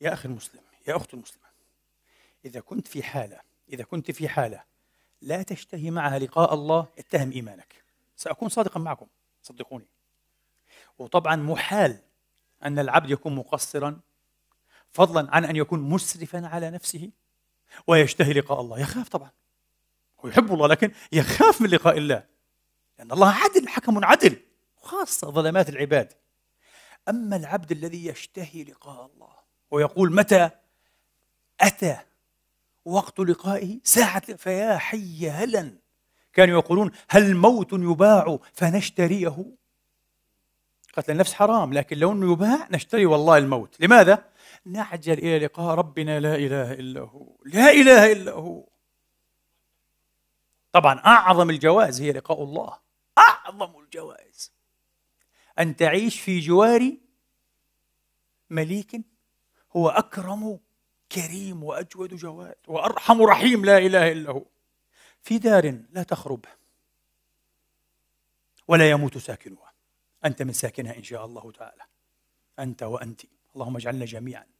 يا أخي المسلم يا أخت المسلمة إذا كنت في حالة إذا كنت في حالة لا تشتهي معها لقاء الله اتهم إيمانك سأكون صادقا معكم صدقوني وطبعا محال أن العبد يكون مقصرا فضلا عن أن يكون مسرفا على نفسه ويشتهي لقاء الله يخاف طبعا هو يحب الله لكن يخاف من لقاء الله لأن الله عدل حكم عدل خاصة ظلمات العباد أما العبد الذي يشتهي لقاء الله ويقول متى أتى وقت لقائه ساعة فيا حي هلا كانوا يقولون هل موت يباع فنشتريه قتل النفس حرام لكن لو أنه يباع نشتري والله الموت لماذا؟ نعجل إلى لقاء ربنا لا إله إلا هو لا إله إلا هو طبعا أعظم الجوائز هي لقاء الله أعظم الجوائز أن تعيش في جوار مليك هو أكرم كريم وأجود جواد وأرحم رحيم لا إله إلا هو في دار لا تخرب ولا يموت ساكنها أنت من ساكنها إن شاء الله تعالى أنت وأنت اللهم اجعلنا جميعا